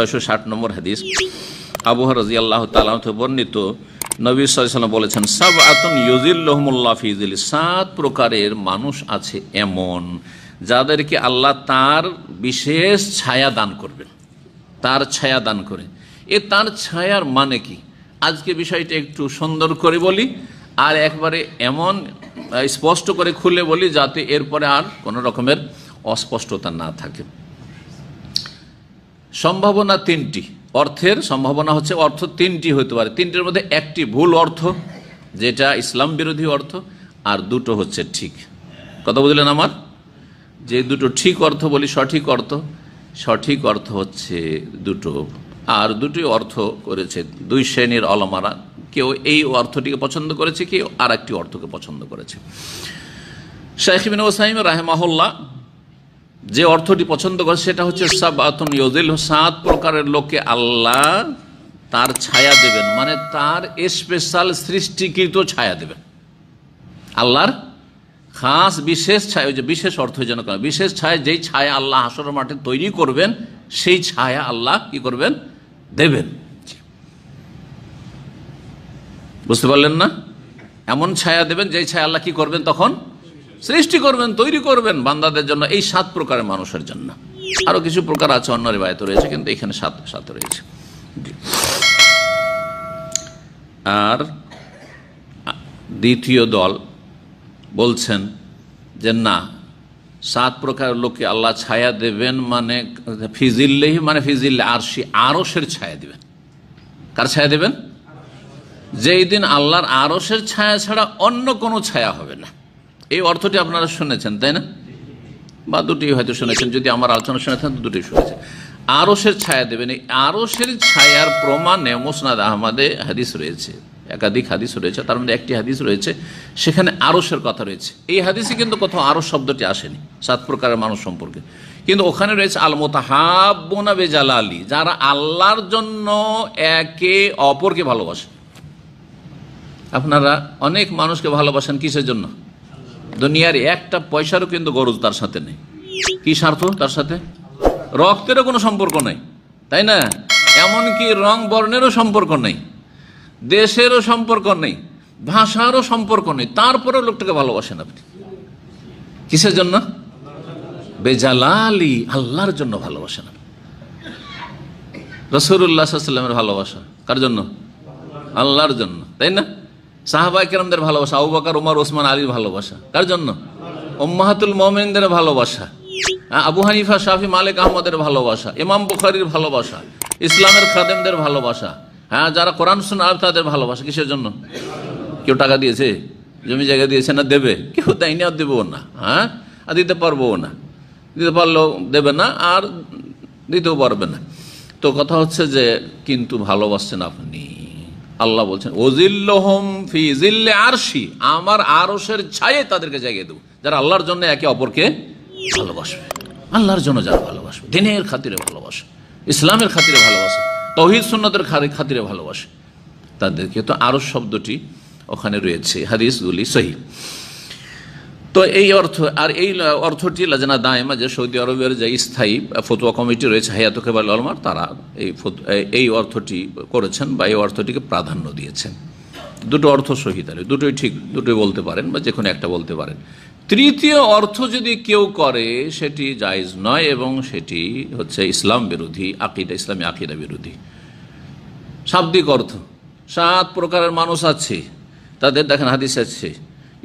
ছয়শো ষাট নম্বর হাদিস আবুহা রাজি আল্লাহ তালাহতে বর্ণিত নবী সাল্লাম বলেছেন সাব আতন ইউজিল্লাহমুল্লাহ ফিজিল সাত প্রকারের মানুষ আছে এমন যাদেরকে আল্লাহ তার বিশেষ ছায়া দান করবেন তার ছায়া দান করে এ তার ছায়ার মানে কি আজকে বিষয়টা একটু সুন্দর করে বলি আর একবারে এমন স্পষ্ট করে খুলে বলি যাতে এরপরে আর কোনো রকমের অস্পষ্টতা না থাকে সম্ভাবনা তিনটি অর্থের সম্ভাবনা হচ্ছে অর্থ তিনটি হতে পারে তিনটির মধ্যে একটি ভুল অর্থ যেটা ইসলাম বিরোধী অর্থ আর দুটো হচ্ছে ঠিক কথা বুঝলেন আমার যে দুটো ঠিক অর্থ বলি সঠিক অর্থ সঠিক অর্থ হচ্ছে দুটো আর দুটি অর্থ করেছে দুই শ্রেণীর অলমারা কেউ এই অর্থটিকে পছন্দ করেছে কেউ আর একটি অর্থকে পছন্দ করেছে শাইখিবিন ওসাইম রাহেমাহুল্লাহ যে অর্থটি পছন্দ করে সেটা হচ্ছে সাত প্রকারের লোককে আল্লাহ তার ছায়া দেবেন মানে তার স্পেশাল সৃষ্টিকৃত ছায়া দেবেন আল্লাহর খাস বিশেষ ছায়া যে বিশেষ অর্থ যেন বিশেষ ছায়া যেই ছায়া আল্লাহ হাসর মাঠে তৈরি করবেন সেই ছায়া আল্লাহ কি করবেন দেবেন বুঝতে পারলেন না এমন ছায়া দেবেন যেই ছায়া আল্লাহ কি করবেন তখন সৃষ্টি করবেন তৈরি করবেন বান্দাদের জন্য এই সাত প্রকারের মানুষের জন্য আরও কিছু প্রকার আছে অন্য রেবায়ত রয়েছে কিন্তু এখানে সাত সাত রয়েছে আর দ্বিতীয় দল বলছেন যে না সাত প্রকার লোককে আল্লাহ ছায়া দেবেন মানে ফিজিল্লেহি মানে ফিজিল্লে সে আরসের ছায়া দেবেন কার ছায়া দেবেন যেই দিন আল্লাহর আরসের ছায়া ছাড়া অন্য কোনো ছায়া হবে না এই অর্থটি আপনারা শুনেছেন তাই না বা দুটি হয়তো শুনেছেন যদি আমার আলোচনা শুনে থাকেন তো দুটি শুনেছেন আরসের ছায়া দেবেন আরসের ছায়ার প্রমাণে মোসনাদ আহমদে হাদিস রয়েছে একাধিক হাদিস রয়েছে তার মধ্যে একটি হাদিস রয়েছে সেখানে আরসের কথা রয়েছে এই হাদিসে কিন্তু কোথাও আরস শব্দটি আসেনি সাত প্রকারের মানুষ সম্পর্কে কিন্তু ওখানে রয়েছে আলমোতাহাবনা বেজাল আলী যারা আল্লাহর জন্য একে অপরকে ভালোবাসে আপনারা অনেক মানুষকে ভালোবাসেন কিসের জন্য দুনিয়ার একটা পয়সারও কিন্তু গরজ তার সাথে নেই কি স্বার্থ তার সাথে রক্তেরও কোনো সম্পর্ক নেই তাই না এমনকি রং বর্ণেরও সম্পর্ক নেই দেশেরও সম্পর্ক নেই ভাষারও সম্পর্ক নেই তারপরেও লোকটাকে ভালোবাসেন আপনি কিসের জন্য বেজালালি আল্লাহর জন্য ভালোবাসেন আপনি সাল্লামের ভালোবাসা কার জন্য আল্লাহর জন্য তাই না সাহাবা একরামদের ভালোবাসা আবু উমার ওসমান আলীর ভালোবাসা কার জন্য ওম্মাহাতুল মোমেনদের ভালোবাসা হ্যাঁ, আবু হানিফা শাফি মালিক আহমদের ভালোবাসা ইমাম বুখারির ভালোবাসা ইসলামের খাদেমদের ভালোবাসা হ্যাঁ যারা কোরআন আর তাদের ভালোবাসা কিসের জন্য কেউ টাকা দিয়েছে জমি জায়গা দিয়েছে না দেবে কেউ তাই আর দেবো না হ্যাঁ আর দিতে পারবো না দিতে পারলেও দেবে না আর দিতেও পারবে না তো কথা হচ্ছে যে কিন্তু ভালোবাসছেন আপনি আল্লাহ বলছেন ওজিল্লহম ফি জিল্লে আরশি আমার আরসের ছায়ে তাদেরকে জায়গা দেবো যারা আল্লাহর জন্য একে অপরকে ভালোবাসবে আল্লাহর জন্য যারা ভালোবাসবে দিনের খাতিরে ভালোবাসে ইসলামের খাতিরে ভালোবাসে তহিদ সুন্নতের খাতিরে ভালোবাসে তাদেরকে তো আরস শব্দটি ওখানে রয়েছে হাদিসগুলি সহি তো এই অর্থ আর এই অর্থটি লাজনা দায়মা যে সৌদি আরবের যে স্থায়ী ফতুয়া কমিটি রয়েছে কেবাল আলমার তারা এই এই অর্থটি করেছেন বা এই অর্থটিকে প্রাধান্য দিয়েছেন দুটো অর্থ সহিতারে দুটোই ঠিক দুটোই বলতে পারেন বা যে কোনো একটা বলতে পারেন তৃতীয় অর্থ যদি কেউ করে সেটি জায়জ নয় এবং সেটি হচ্ছে ইসলাম বিরোধী আকিদা ইসলামী আকিদা বিরোধী শাব্দিক অর্থ সাত প্রকারের মানুষ আছে তাদের দেখেন হাদিস আছে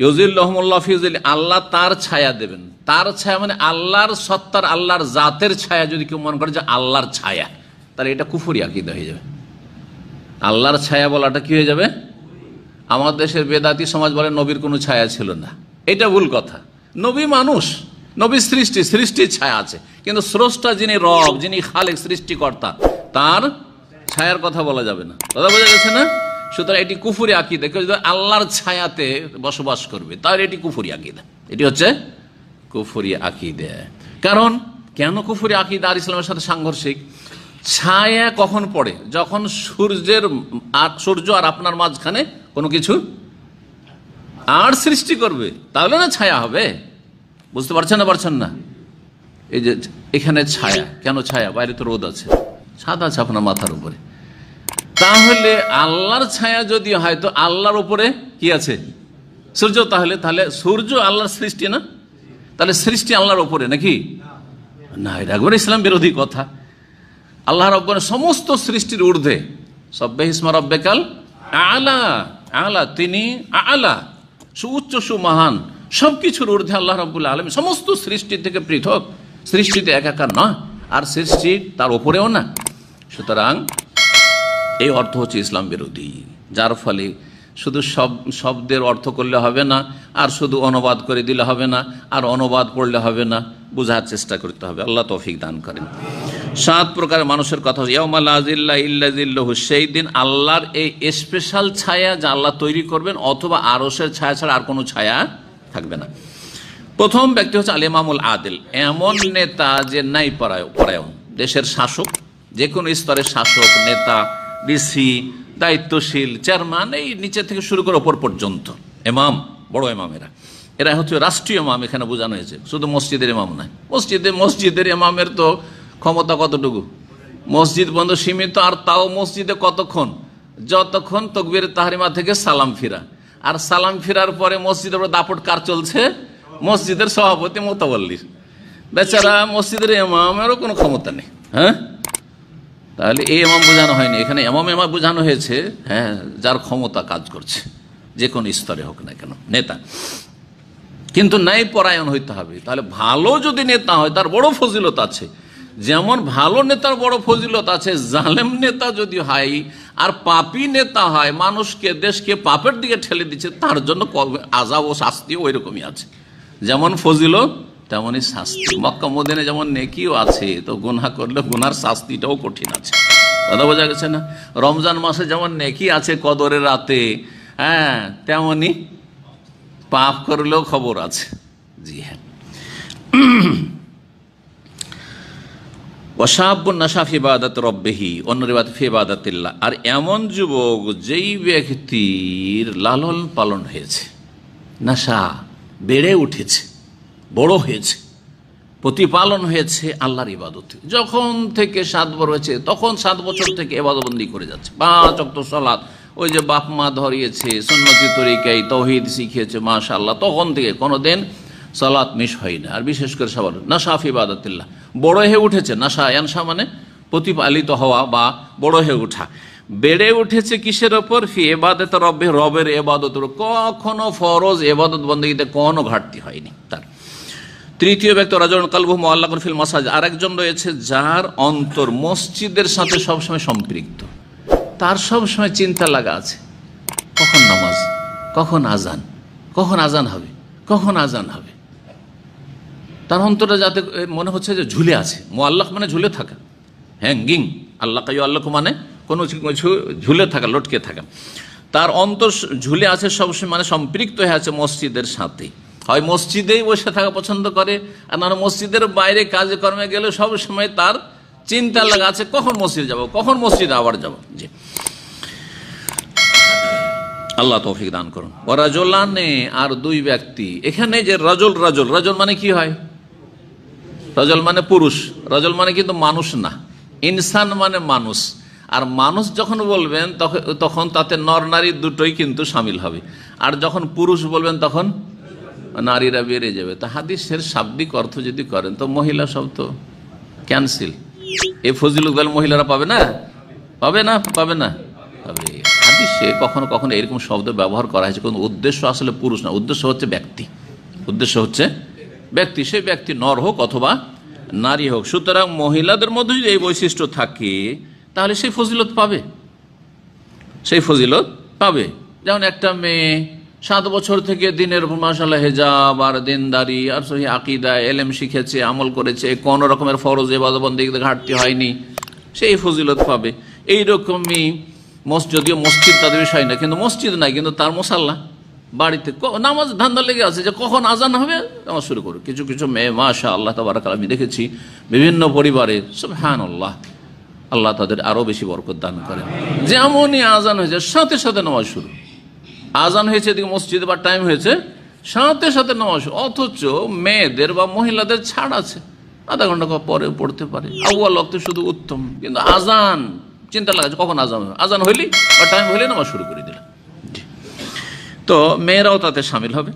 আল্লাহ তার ছায়া দেবেন তার ছায়া মানে আল্লাহর সত্তার আল্লাহর জাতের ছায়া যদি কেউ মনে করে যে আল্লাহর ছায়া তাহলে এটা কুফুরি আকিদ হয়ে যাবে আল্লাহর ছায়া বলাটা কি হয়ে যাবে আমাদের দেশের বেদাতি সমাজ বলে নবীর কোনো ছায়া ছিল না এটা ভুল কথা নবী মানুষ নবী সৃষ্টি সৃষ্টির ছায়া আছে কিন্তু স্রষ্টা যিনি রব যিনি খালেক সৃষ্টিকর্তা তার ছায়ার কথা বলা যাবে না কথা বোঝা গেছে না সুতরাং এটি কুফুরি আকিদা কেউ যদি আল্লাহর ছায়াতে বসবাস করবে তাহলে এটি কুফুরি আকিদা এটি হচ্ছে কুফুরি আকিদে কারণ কেন কুফুরি আকিদা আর ইসলামের সাথে সাংঘর্ষিক ছায়া কখন পড়ে যখন সূর্যের সূর্য আর আপনার মাঝখানে কোনো কিছু আর সৃষ্টি করবে তাহলে না ছায়া হবে বুঝতে পারছেন না পারছেন না এই যে এখানে ছায়া কেন ছায়া বাইরে তো রোদ আছে ছাদ আছে আপনার মাথার উপরে তাহলে আল্লাহর ছায়া যদি হয় তো আল্লাহর উপরে কি আছে সূর্য তাহলে তাহলে সূর্য আল্লাহর সৃষ্টি না তাহলে সৃষ্টি আল্লাহর উপরে নাকি না এটা একবার ইসলাম বিরোধী কথা আল্লাহ রব্বান সমস্ত সৃষ্টির ঊর্ধ্বে সব্বে হিসমা রব্বেকাল আলা আলা তিনি আলা সুউচ্চ সুমহান সব কিছুর ঊর্ধ্বে আল্লাহ রব্বুল আলম সমস্ত সৃষ্টি থেকে পৃথক সৃষ্টিতে একাকার নয় আর সৃষ্টি তার উপরেও না সুতরাং এই অর্থ হচ্ছে ইসলাম বিরোধী যার ফলে শুধু সব শব্দের অর্থ করলে হবে না আর শুধু অনুবাদ করে দিলে হবে না আর অনুবাদ পড়লে হবে না বোঝার চেষ্টা করতে হবে আল্লাহ তৌফিক দান করেন সাত প্রকার মানুষের কথা ইয়ামাল আজিল্লা ইল্লাজিল্লাহ সেই দিন আল্লাহর এই স্পেশাল ছায়া যা আল্লাহ তৈরি করবেন অথবা আরসের ছায়া ছাড়া আর কোনো ছায়া থাকবে না প্রথম ব্যক্তি হচ্ছে আলিমামুল আদিল এমন নেতা যে নাই পরায় পরায়ণ দেশের শাসক যে কোনো স্তরের শাসক নেতা ডিসি দায়িত্বশীল চেয়ারম্যান এই নিচে থেকে শুরু করে ওপর পর্যন্ত এমাম বড় এমামেরা এরা হচ্ছে রাষ্ট্রীয় এমাম এখানে বোঝানো হয়েছে শুধু মসজিদের এমাম নয় মসজিদে মসজিদের এমামের তো ক্ষমতা কতটুকু মসজিদ বন্ধ সীমিত আর তাও মসজিদে কতক্ষণ যতক্ষণ তকবির তাহারিমা থেকে সালাম ফিরা আর সালাম ফিরার পরে মসজিদের উপর দাপট কার চলছে মসজিদের সভাপতি মোতাবল্লির বেচারা মসজিদের এমামেরও কোনো ক্ষমতা নেই হ্যাঁ তাহলে এই এমাম বোঝানো হয়নি এখানে এমাম এমা বোঝানো হয়েছে হ্যাঁ যার ক্ষমতা কাজ করছে যে কোনো স্তরে হোক না কেন নেতা কিন্তু ন্যায় পরায়ণ হইতে হবে তাহলে ভালো যদি নেতা হয় তার বড় ফজিলত আছে যেমন ভালো নেতার বড় ফজিলত আছে জালেম নেতা যদি হয় আর পাপি নেতা হয় মানুষকে দেশকে পাপের দিকে ঠেলে দিচ্ছে তার জন্য আজাব ও শাস্তিও ওই রকমই আছে যেমন ফজিলত তেমনই শাস্তি মক্কা মদিনে যেমন নেকিও আছে তো গুনহা করলে গুনার শাস্তিটাও কঠিন আছে কথা বোঝা গেছে না রমজান মাসে যেমন নেকি আছে কদরের রাতে হ্যাঁ তেমনই পাপ করলেও খবর আছে জি হ্যাঁ ওয়াসাবনাশা ফিবাদাত রব্বেহি অন্য রেবাদ ফিবাদাতিল্লা আর এমন যুবক যেই ব্যক্তির লালন পালন হয়েছে নাশা বেড়ে উঠেছে বড় হয়েছে প্রতিপালন হয়েছে আল্লাহর ইবাদত যখন থেকে সাত বড় হয়েছে তখন সাত বছর থেকে এবাদবন্দি করে যাচ্ছে পাঁচ অক্ট সলাদ ওই যে বাপ মা ধরিয়েছে সন্ন্যতি তরিকায় তহিদ শিখিয়েছে মাশ আল্লাহ তখন থেকে কোনো দিন সালাত মিস হয় না আর বিশেষ করে সবার নাশাফ ইবাদতিল্লাহ বড় হয়ে উঠেছে নাশা এনসা মানে প্রতিপালিত হওয়া বা বড় হয়ে ওঠা বেড়ে উঠেছে কিসের ওপর ফি এবাদত রব্বে রবের এবাদত কখনো ফরজ এবাদত বন্দীতে কোনো ঘাটতি হয়নি তার তৃতীয় ব্যক্তি রাজন কালবু মোয়াল্লাকুন ফিল মাসাজ আরেকজন রয়েছে যার অন্তর মসজিদের সাথে সবসময় সম্পৃক্ত তার সবসময় চিন্তা লাগা আছে কখন নামাজ কখন আজান কখন আজান হবে কখন আজান হবে তার অন্তরটা যাতে মনে হচ্ছে যে ঝুলে আছে মোয়াল্লাহ মানে ঝুলে থাকা হ্যাঙ্গিং আল্লাহ কাই আল্লাহ মানে কোনো কিছু ঝুলে থাকা লটকে থাকা তার অন্তর ঝুলে আছে সবসময় মানে সম্পৃক্ত হয়ে আছে মসজিদের সাথে হয় মসজিদেই বসে থাকা পছন্দ করে আর না মসজিদের বাইরে কাজে কর্মে গেলে সব সময় তার চিন্তা লাগা আছে কখন মসজিদ যাব কখন মসজিদ আবার যাব জি আল্লাহ তৌফিক দান করুন ও রাজলানে আর দুই ব্যক্তি এখানে যে রাজল রাজল রাজল মানে কি হয় রাজল মানে পুরুষ রাজল মানে কিন্তু মানুষ না ইনসান মানে মানুষ আর মানুষ যখন বলবেন তখন তখন তাতে নর নারী দুটোই কিন্তু সামিল হবে আর যখন পুরুষ বলবেন তখন নারীরা বেড়ে যাবে তা হাদিসের শাব্দিক অর্থ যদি করেন তো মহিলা সব তো ক্যান্সেল এই ফজিল উকবাল মহিলারা পাবে না পাবে না পাবে না পাবে হাদিসে কখনো কখনো এরকম শব্দ ব্যবহার করা হয়েছে কোনো উদ্দেশ্য আসলে পুরুষ না উদ্দেশ্য হচ্ছে ব্যক্তি উদ্দেশ্য হচ্ছে ব্যক্তি সে ব্যক্তি নর হোক অথবা নারী হোক সুতরাং মহিলাদের মধ্যে যদি এই বৈশিষ্ট্য থাকে তাহলে সেই ফজিলত পাবে সেই ফজিলত পাবে যেমন একটা মেয়ে সাত বছর থেকে দিনের মাসাল্লাহ হেজাব আর দিনদারি আর সহি আকিদা এলেম শিখেছে আমল করেছে কোন রকমের ফরজ এবাদবন্দি ঘাটতি হয়নি সেই ফজিলত পাবে এইরকমই যদিও মসজিদ তাদের বিষয় না কিন্তু মসজিদ নাই কিন্তু তার মশাল্লা বাড়িতে নামাজ ধান্দা লেগে আছে যে কখন আজান হবে নামাজ শুরু করো কিছু কিছু মেয়ে মাশা আল্লাহ তাবারাকাল আমি দেখেছি বিভিন্ন পরিবারে সব হ্যান আল্লাহ আল্লাহ তাদের আরও বেশি বরকত দান করেন যেমনই আজান হয়েছে সাথে সাথে নামাজ শুরু আজান হয়েছে এদিকে মসজিদে বা টাইম হয়েছে সাথে সাথে নামাজ অথচ মেয়েদের বা মহিলাদের ছাড় আছে আধা ঘন্টা পরে পড়তে পারে আগুয়া লক্ষ শুধু উত্তম কিন্তু আজান চিন্তা লাগাচ্ছে কখন আজান আজান হইলি বা টাইম হইলে নামাজ শুরু করে দিলাম তো মেয়েরাও তাতে সামিল হবে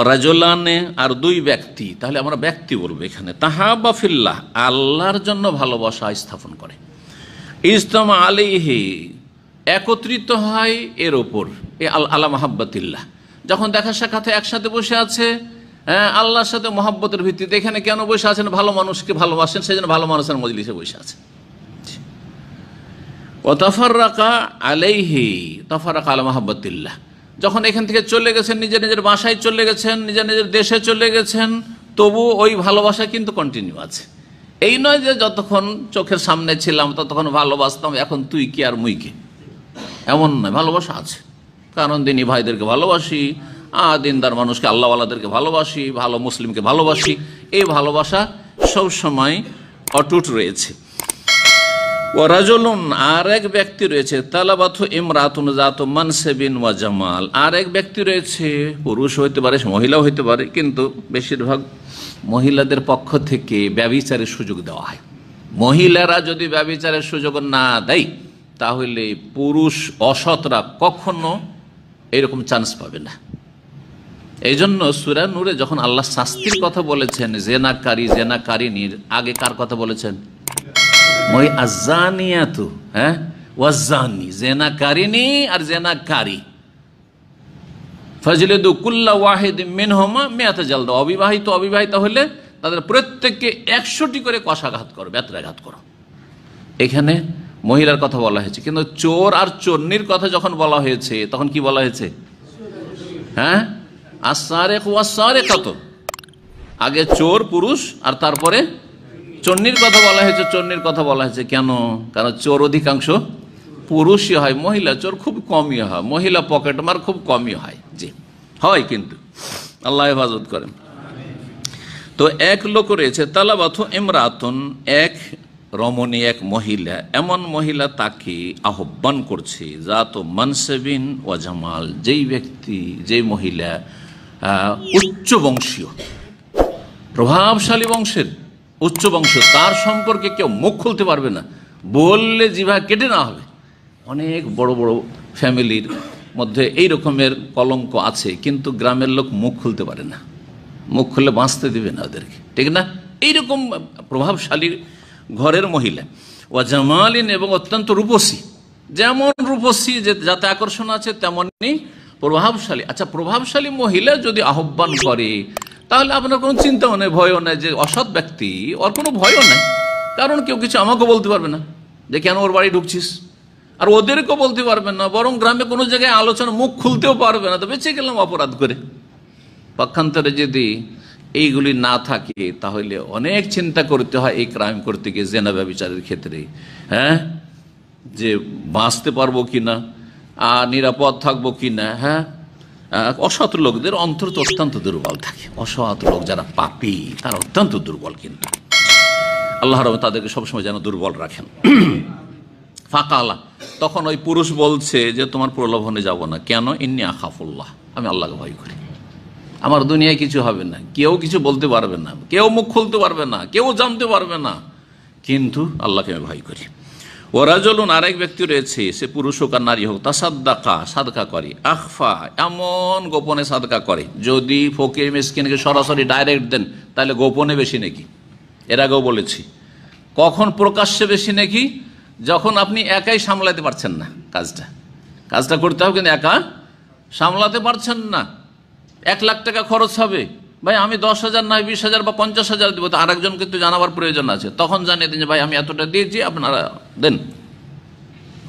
অরাজলানে আর দুই ব্যক্তি তাহলে আমরা ব্যক্তি বলবো এখানে তাহা বা ফিল্লাহ আল্লাহর জন্য ভালোবাসা স্থাপন করে ইস্তমা আলিহি একত্রিত হয় এর ওপর এই আল্লাহ মাহাব্বাতিল্লাহ যখন দেখা সাক্ষাতে একসাথে বসে আছে হ্যাঁ আল্লাহর সাথে মহাব্বতের ভিত্তিতে এখানে কেন বসে আছেন ভালো মানুষকে ভালোবাসেন সেই জন্য ভালো মানুষের মজলিসে বসে আছে আছেন ওতাফাররাকা আলাইহি তফাররাকা আল মাহাব্বতিল্লাহ যখন এখান থেকে চলে গেছেন নিজের নিজের বাসায় চলে গেছেন নিজের নিজের দেশে চলে গেছেন তবু ওই ভালোবাসা কিন্তু কন্টিনিউ আছে এই নয় যে যতক্ষণ চোখের সামনে ছিলাম ততক্ষণ ভালোবাসতাম এখন তুই কি আর মুই কি এমন নয় ভালোবাসা আছে কারণ দিনী ভাইদেরকে ভালোবাসি আ দিনদার মানুষকে আল্লাহওয়ালাদেরকে ভালোবাসি ভালো মুসলিমকে ভালোবাসি এই ভালোবাসা সবসময় অটুট রয়েছে ওরাজলুন আর এক ব্যক্তি রয়েছে তালাবাথ ইমরাতুন জাত মানসেবিন ওয়া জামাল আর এক ব্যক্তি রয়েছে পুরুষ হইতে পারে মহিলাও হইতে পারে কিন্তু বেশিরভাগ মহিলাদের পক্ষ থেকে ব্যবিচারের সুযোগ দেওয়া হয় মহিলারা যদি ব্যবিচারের সুযোগ না দেয় তাহলে পুরুষ অসৎরা কখনো এরকম চান্স পাবে না এই জন্য সুরা নূরে যখন আল্লাহ শাস্তির কথা বলেছেন জেনাকারী জেনাকারিনীর আগে কার কথা বলেছেন মই আজানিয়াতু হ্যাঁ ওয়াজানি জেনাকারিনী আর জেনাকারী ফজলেদু কুল্লা ওয়াহেদ মেনহমা মেয়াতে দাও অবিবাহিত অবিবাহিত হলে তাদের প্রত্যেককে একশোটি করে কষাঘাত করো ব্যত্রাঘাত করো এখানে মহিলার কথা বলা হয়েছে কিন্তু চোর আর চন্নির কথা যখন বলা হয়েছে তখন কি বলা হয়েছে হ্যাঁ আর সারে সারে কত আগে চোর পুরুষ আর তারপরে চন্নির কথা বলা হয়েছে চন্নির কথা বলা হয়েছে কেন কারণ চোর অধিকাংশ পুরুষই হয় মহিলা চোর খুব কমই হয় মহিলা পকেট মার খুব কমই হয় জি হয় কিন্তু আল্লাহ হেফাজত করেন তো এক লোক রয়েছে তালাবাথ ইমরাতন এক রমণী এক মহিলা এমন মহিলা তাকে আহ্বান করছে যা তো মানসেবিন ও জামাল যেই ব্যক্তি যেই মহিলা উচ্চ বংশীয় প্রভাবশালী বংশের উচ্চ বংশ তার সম্পর্কে কেউ মুখ খুলতে পারবে না বললে জিভা কেটে না হবে অনেক বড় বড় ফ্যামিলির মধ্যে এই রকমের কলঙ্ক আছে কিন্তু গ্রামের লোক মুখ খুলতে পারে না মুখ খুলে বাঁচতে দেবে না ওদেরকে ঠিক না এইরকম প্রভাবশালী ঘরের মহিলা ওয়া জামালিন এবং অত্যন্ত রূপসী যেমন রূপসী যে যাতে আকর্ষণ আছে তেমনই প্রভাবশালী আচ্ছা প্রভাবশালী মহিলা যদি আহ্বান করে তাহলে আপনার কোনো চিন্তাও নেই ভয়ও নেই যে অসৎ ব্যক্তি ওর কোনো ভয়ও নেই কারণ কেউ কিছু আমাকে বলতে পারবে না যে কেন ওর বাড়ি ঢুকছিস আর ওদেরকেও বলতে পারবে না বরং গ্রামে কোনো জায়গায় আলোচনা মুখ খুলতেও পারবে না তো বেঁচে গেলাম অপরাধ করে পক্ষান্তরে যদি এইগুলি না থাকে তাহলে অনেক চিন্তা করতে হয় এই ক্রাইম করতে গিয়ে জেনা ব্যবচারের ক্ষেত্রে হ্যাঁ যে বাঁচতে পারবো কি না আর নিরাপদ থাকবো কি না হ্যাঁ অসৎ লোকদের অন্তর তো অত্যন্ত দুর্বল থাকে অসৎ লোক যারা পাপি তারা অত্যন্ত দুর্বল কিন্তু আল্লাহ রহমান তাদেরকে সবসময় যেন দুর্বল রাখেন ফাঁকা আলা তখন ওই পুরুষ বলছে যে তোমার প্রলোভনে যাব না কেন ইন্নি আখাফুল্লাহ আমি আল্লাহকে ভয় করি আমার দুনিয়ায় কিছু হবে না কেউ কিছু বলতে পারবে না কেউ মুখ খুলতে পারবে না কেউ জানতে পারবে না কিন্তু আল্লাহকে আমি ভয় করি ওরা চলুন আরেক ব্যক্তি রয়েছে সে পুরুষ হোক আর নারী হোক তা সাদ্দাকা সাদকা করে আখফা এমন গোপনে সাদকা করে যদি ফকির মিসকিনকে সরাসরি ডাইরেক্ট দেন তাহলে গোপনে বেশি নাকি এর আগেও বলেছি কখন প্রকাশ্যে বেশি নাকি যখন আপনি একাই সামলাতে পারছেন না কাজটা কাজটা করতে হবে কিন্তু একা সামলাতে পারছেন না এক লাখ টাকা খরচ হবে ভাই আমি দশ হাজার নয় বিশ হাজার বা পঞ্চাশ হাজার দেবো তো আরেকজনকে তো জানাবার প্রয়োজন আছে তখন জানিয়ে দিন যে ভাই আমি এতটা দিয়েছি আপনারা দেন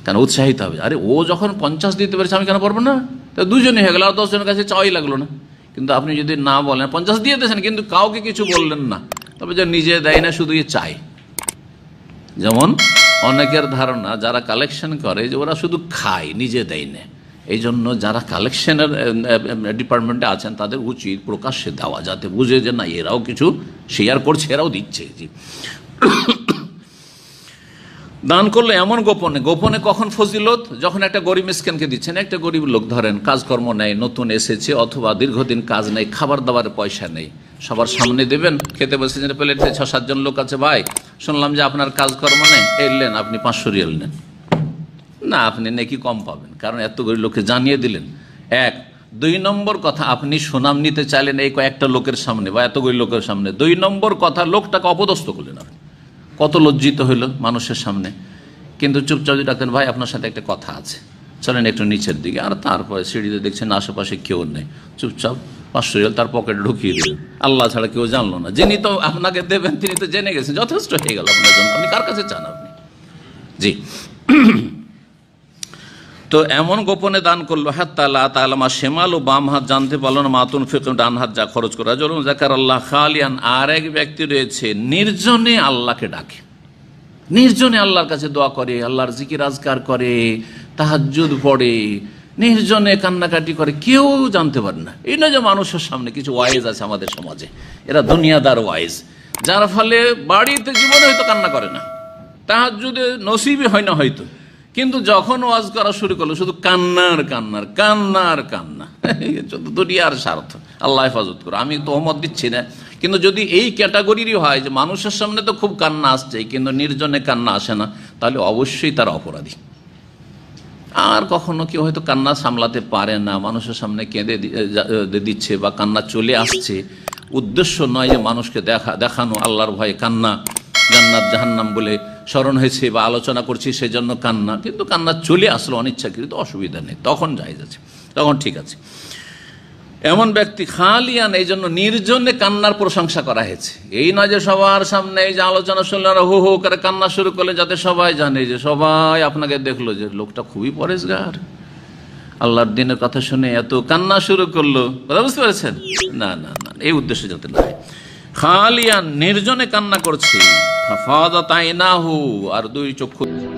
কেন উৎসাহিত হবে আরে ও যখন পঞ্চাশ দিতে পেরেছে আমি কেন পারবো না তো দুজনই হয়ে গেল আর দশজনের কাছে চাওয়াই লাগলো না কিন্তু আপনি যদি না বলেন পঞ্চাশ দিয়ে দিয়েছেন কিন্তু কাউকে কিছু বললেন না তবে যে নিজে দেয় না শুধু চাই যেমন অনেকের ধারণা যারা কালেকশন করে যে ওরা শুধু খায় নিজে দেয় না এই জন্য যারা কালেকশনের ডিপার্টমেন্টে আছেন তাদের উচিত প্রকাশ্যে দেওয়া যাতে বুঝে যে না এরাও কিছু শেয়ার করছে এরাও দিচ্ছে জি দান করলে এমন গোপনে গোপনে কখন ফজিলত যখন একটা গরিব স্কেনকে দিচ্ছেন একটা গরিব লোক ধরেন কাজকর্ম নেই নতুন এসেছে অথবা দীর্ঘদিন কাজ নেই খাবার দাবার পয়সা নেই সবার সামনে দেবেন খেতে বসেছেন প্লেটে ছ সাতজন লোক আছে ভাই শুনলাম যে আপনার কাজকর্ম নেই এলেন আপনি পাঁচশো রিয়াল নেন না আপনি নাকি কম পাবেন কারণ এত গরিব লোকে জানিয়ে দিলেন এক দুই নম্বর কথা আপনি সুনাম নিতে চাইলেন এই কয়েকটা লোকের সামনে বা এতগুলি লোকের সামনে দুই নম্বর কথা লোকটাকে অপদস্থ করলেন আপনি কত লজ্জিত হইল মানুষের সামনে কিন্তু চুপচাপ ডাক্তার ভাই আপনার সাথে একটা কথা আছে চলেন একটু নিচের দিকে আর তারপরে সিঁড়িতে দেখছেন আশেপাশে কেউ নেই চুপচাপ পাঁচশো রিয়াল তার পকেটে ঢুকিয়ে দিলেন আল্লাহ ছাড়া কেউ জানলো না যিনি তো আপনাকে দেবেন তিনি তো জেনে গেছেন যথেষ্ট হয়ে গেল আপনার জন্য আপনি কার কাছে চান আপনি জি তো এমন গোপনে দান করলো হ্যাঁ তালা তালামা শেমাল ও বাম হাত জানতে পারলো না মাতুন ফেক ডান হাত যা খরচ করা জরুন জাকার আল্লাহ খালিয়ান আর এক ব্যক্তি রয়েছে নির্জনে আল্লাহকে ডাকে নির্জনে আল্লাহর কাছে দোয়া করে আল্লাহর জিকির আজকার করে তাহাজুদ পড়ে নির্জনে কান্নাকাটি করে কেউ জানতে পারে না এই নয় যে মানুষের সামনে কিছু ওয়াইজ আছে আমাদের সমাজে এরা দুনিয়াদার ওয়াইজ যার ফলে বাড়িতে জীবনে হয়তো কান্না করে না তাহাজুদে নসিবই হয় না হয়তো কিন্তু যখন ওয়াজ করা শুরু করলো শুধু কান্নার কান্নার কান্নার কান্না দুনিয়ার স্বার্থ আল্লাহ হেফাজত করো আমি তোহমত দিচ্ছি না কিন্তু যদি এই ক্যাটাগরিরই হয় যে মানুষের সামনে তো খুব কান্না আসছে কিন্তু নির্জনে কান্না আসে না তাহলে অবশ্যই তারা অপরাধী আর কখনো কেউ হয়তো কান্না সামলাতে পারে না মানুষের সামনে কেঁদে দিচ্ছে বা কান্না চলে আসছে উদ্দেশ্য নয় যে মানুষকে দেখা দেখানো আল্লাহর ভয়ে কান্না জান্নাত জাহান্নাম বলে স্মরণ হয়েছে বা আলোচনা করছি সেজন্য কান্না কিন্তু কান্না চলে আসলো অনিচ্ছাকৃত অসুবিধা নেই তখন যাই যাচ্ছে তখন ঠিক আছে এমন ব্যক্তি খালিয়ান এই জন্য নির্জনে কান্নার প্রশংসা করা হয়েছে এই নয় যে সবার সামনে এই যে আলোচনা শুনলেন হু হু করে কান্না শুরু করলে যাতে সবাই জানে যে সবাই আপনাকে দেখলো যে লোকটা খুবই পরেশগার আল্লাহর দিনের কথা শুনে এত কান্না শুরু করলো কথা বুঝতে পেরেছেন না না না এই উদ্দেশ্য যাতে না খালিয়ান নির্জনে কান্না করছি हफाजत आईना हो और दुई चो